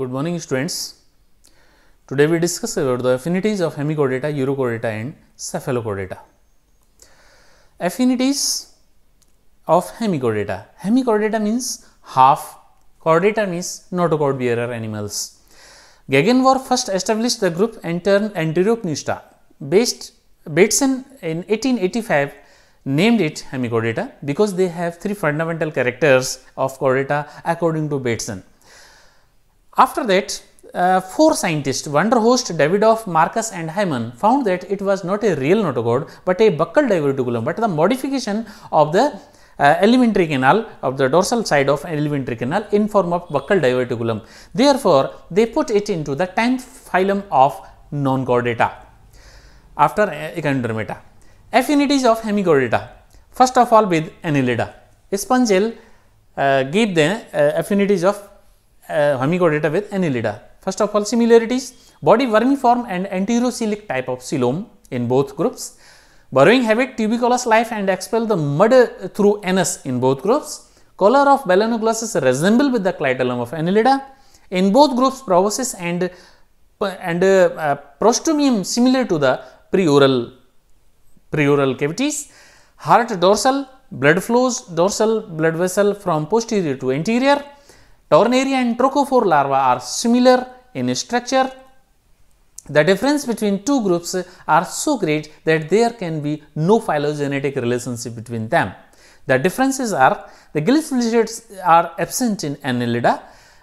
Good morning students. Today we discuss about the affinities of hemichordata, urochordata and cephalochordata. Affinities of hemichordata. Hemichordata means half, chordata means notochord bearer animals. Gegenwar first established the group and termed Based Bateson in 1885 named it hemichordata because they have three fundamental characters of chordata according to Bateson. After that, uh, four scientists, Vanderhoost, Davidoff, Marcus and Hyman found that it was not a real notochord but a buccal diverticulum but the modification of the uh, elementary canal of the dorsal side of elementary canal in form of buccal diverticulum. Therefore, they put it into the 10th phylum of non-chordata after uh, echinodermata. Affinities of hemichordata. First of all with annelida. Spongel uh, gave the uh, affinities of uh, Hormigordator with Annelida. First of all, similarities, body vermiform and anterocelic type of coelom in both groups. Burrowing habit, tubicolous life and expel the mud through anus in both groups. Color of Balanoglossus resemble with the clitellum of Annelida. In both groups, proboscis and, uh, and uh, prostomium similar to the preoral, preoral cavities. Heart dorsal, blood flows dorsal blood vessel from posterior to anterior Tornaria and trochophore larvae are similar in structure. The difference between two groups are so great that there can be no phylogenetic relationship between them. The differences are the gills flagellates are absent in Annelida,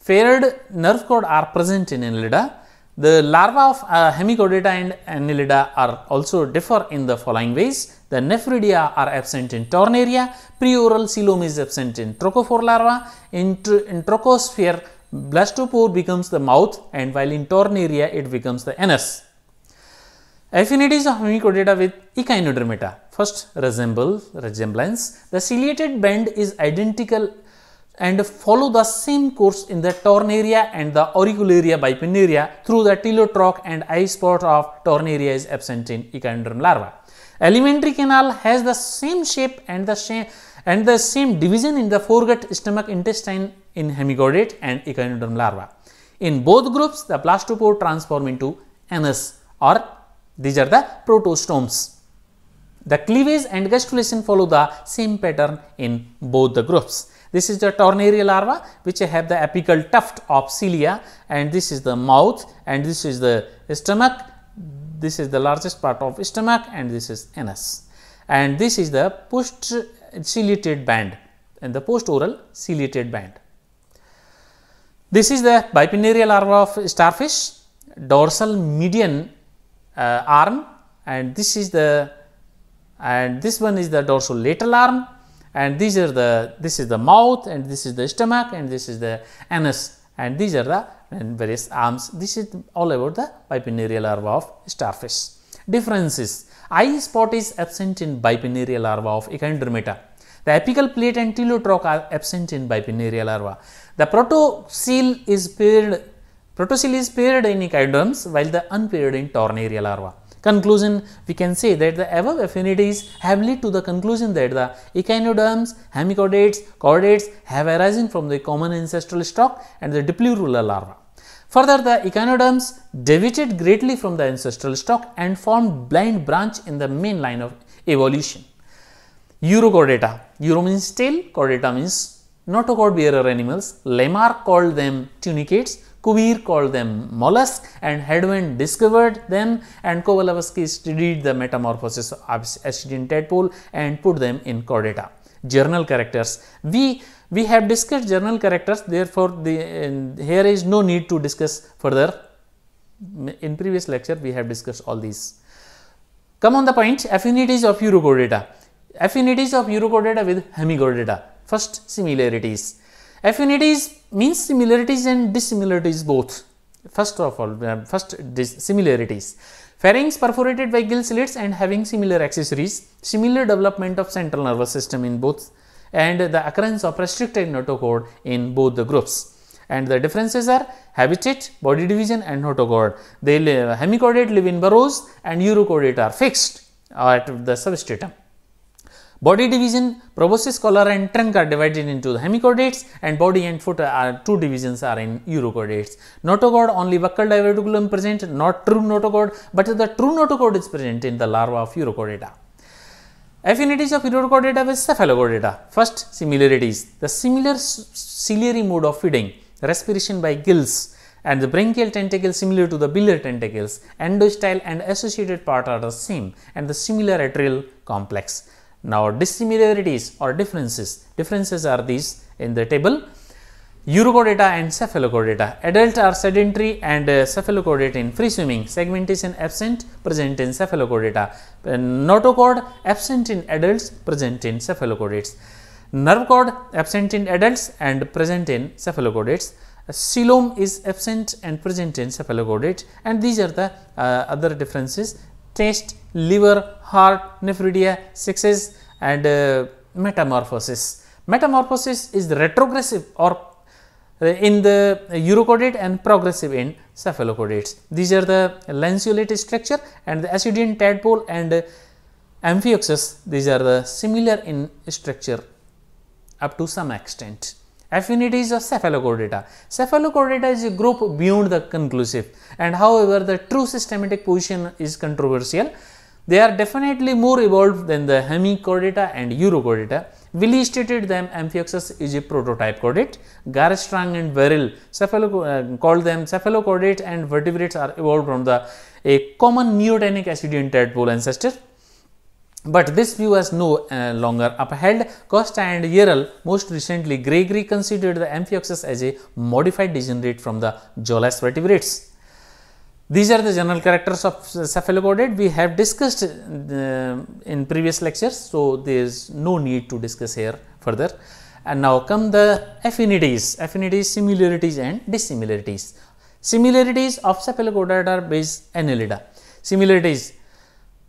ferred nerve cord are present in Annelida, the larvae of uh, Hemichordata and Annelida are also differ in the following ways. The Nephridia are absent in Tornaria, preoral coelom is absent in trochophore larva, in, in trochosphere blastopore becomes the mouth and while in Tornaria it becomes the anus. Affinities of Hemichordata with Echinodermata first resemble resemblance. The ciliated band is identical and follow the same course in the tornaria and the auricularia bipinnaria through the telotroch and eye spot of tornaria is absent in echinoderm larva. Alimentary canal has the same shape and the same and the same division in the foregut, stomach, intestine in hemichordate and echinoderm larva. In both groups, the blastopore transform into anus or these are the protostomes. The cleavage and gastrulation follow the same pattern in both the groups. This is the ternary larva which have the apical tuft of cilia and this is the mouth and this is the stomach, this is the largest part of stomach and this is anus. And this is the post ciliated band and the post oral ciliated band. This is the bipinnaria larva of starfish, dorsal median uh, arm and this is the and this one is the dorsal lateral arm and these are the this is the mouth and this is the stomach and this is the anus and these are the various arms this is all about the bipinnaria larva of starfish differences eye spot is absent in bipinnaria larva of echinodermata. the apical plate and telotroch are absent in bipinnaria larva the protocele is paired is paired in echinoderms while the unpaired in tornaria larva Conclusion, we can say that the above affinities have led to the conclusion that the echinoderms, hemichordates, chordates have arisen from the common ancestral stock and the dipleurular larva. Further, the echinoderms deviated greatly from the ancestral stock and formed blind branch in the main line of evolution. Eurochordata, Euro means tail, chordata means notochord bearer animals. Lamarck called them tunicates Kuvir called them mollusks and Hedwin discovered them and Kovalevsky studied the metamorphosis of Ascidian tadpole and put them in chordata. Journal characters. We we have discussed journal characters therefore, the, uh, here is no need to discuss further. In previous lecture we have discussed all these. Come on the point affinities of Eurochordata. Affinities of Eurochordata with hemichordata. First similarities Affinities means similarities and dissimilarities both. First of all, uh, first similarities. Pharynx perforated by gill slits and having similar accessories, similar development of central nervous system in both and the occurrence of restricted notochord in both the groups. And the differences are habitat, body division and notochord. They live, uh, hemichordate live in burrows and urochordate are fixed at the substratum. Body division, proboscis, collar and trunk are divided into the hemichordates and body and foot are two divisions are in urochordates. Notochord only buccal diverticulum present, not true notochord, but the true notochord is present in the larva of urochordata. Affinities of urochordata with cephalochordata. First, similarities. The similar ciliary mode of feeding, respiration by gills, and the branchial tentacles similar to the biliary tentacles, endostyle and associated part are the same and the similar atrial complex. Now dissimilarities or differences, differences are these in the table Urochordata and Cephalochordata. Adults are sedentary and uh, cephalochordate in free swimming. Segmentation absent, present in cephalochordata. Uh, notochord absent in adults, present in cephalochordates. Nerve cord absent in adults and present in cephalochordates. Uh, is absent and present in cephalochordate and these are the uh, other differences chest, liver, heart, nephridia, sexes and uh, metamorphosis. Metamorphosis is retrogressive or uh, in the urochordate and progressive in cephalochordates. These are the lanceolate structure and the ascidian tadpole and uh, amphioxus these are the similar in structure up to some extent affinities of cephalocordata. Cephalocordata is a group beyond the conclusive and however the true systematic position is controversial. They are definitely more evolved than the hemichordata and urochordata. Willy stated them Amphioxus is a prototype chordate. Garstrang and Verrill uh, called them cephalochordates, and vertebrates are evolved from the a common neotenic ascidian tadpole ancestor. But this view was no uh, longer upheld. Costa and Yerel, most recently Gregory, considered the amphioxus as a modified degenerate from the jawless vertebrates. These are the general characters of cephalopodid we have discussed uh, in previous lectures. So, there is no need to discuss here further. And now come the affinities, affinities, similarities and dissimilarities. Similarities of cephalopodid are based annelida. Similarities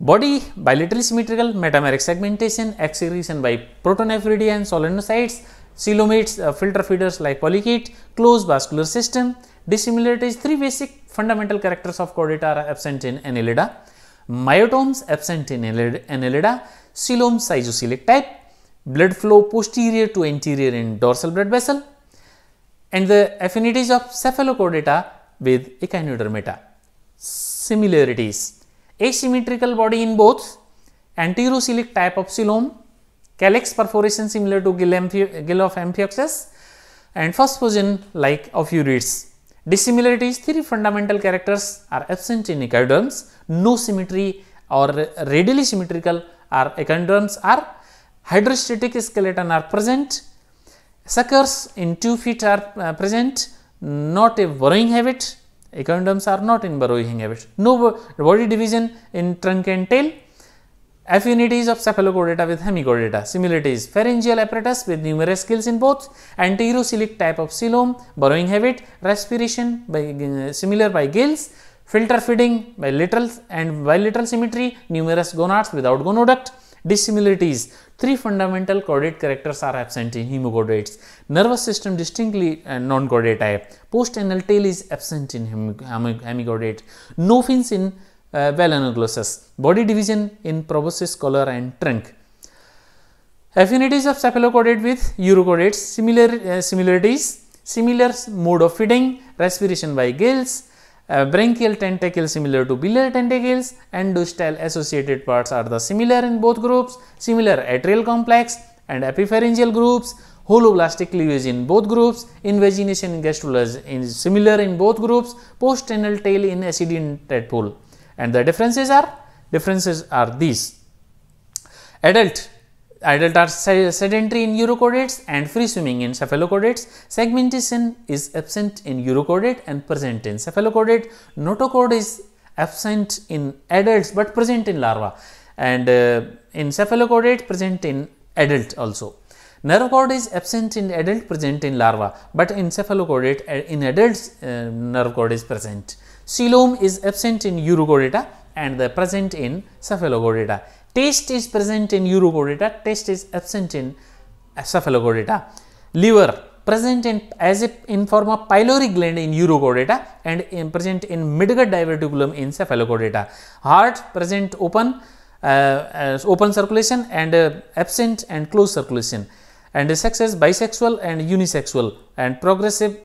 Body bilaterally symmetrical metameric segmentation, excretion by protonephridia and solenocytes, coelomates, uh, filter feeders like polychaete, closed vascular system. Dissimilarities, three basic fundamental characters of chordata are absent in annelida. Myotomes absent in annelida, coelom cytosilic type, blood flow posterior to anterior in dorsal blood vessel and the affinities of cephalochordata with echinodermata. Similarities asymmetrical body in both anterocelic type of coelom, calyx perforation similar to gill, gill of amphioxus and phosphogen like of urids. Dissimilarities, three fundamental characters are absent in echinoderms, no symmetry or readily symmetrical are echinoderms are hydrostatic skeleton are present, suckers in 2 feet are uh, present, not a burrowing habit, Echinoderms are not in burrowing habits. No body division in trunk and tail. Affinities of cephalocordata with hemichordata. Similarities pharyngeal apparatus with numerous gills in both. Anterocelic type of coelom. Burrowing habit. Respiration by uh, similar by gills. Filter feeding by lateral and bilateral symmetry. Numerous gonads without gonoduct dissimilarities Three fundamental chordate characters are absent in hemichordates. Nervous system distinctly uh, non-chordate type. Post-anal tail is absent in hem hemichordate. No fins in uh, Body division in proboscis, collar and trunk. Affinities of cephalochordate with urochordates. Similar uh, similarities. Similar mode of feeding. Respiration by gills uh, branchial tentacle similar to biliary tentacles and distal associated parts are the similar in both groups, similar atrial complex and epipharyngeal groups, holoblastic cleavage in both groups, invagination in gastrulus is similar in both groups, Postanal tail in ascidian tadpole and the differences are differences are these. Adult adult are sedentary in urochordates and free swimming in cephalochordates. Segmentation is absent in urochordate and present in cephalochordate. Notochord is absent in adults but present in larva and uh, in cephalochordate present in adult also. Nerve cord is absent in adult present in larva, but in cephalochordate uh, in adults uh, nerve cord is present. Coelom is absent in urochordata and the present in cephalochordata. Taste is present in urochordata, taste is absent in cephalochordata. Liver present in as a in form of pyloric gland in urochordata and in present in midgut diverticulum in cephalochordata. Heart present open uh, open circulation and uh, absent and closed circulation and sex is bisexual and unisexual and progressive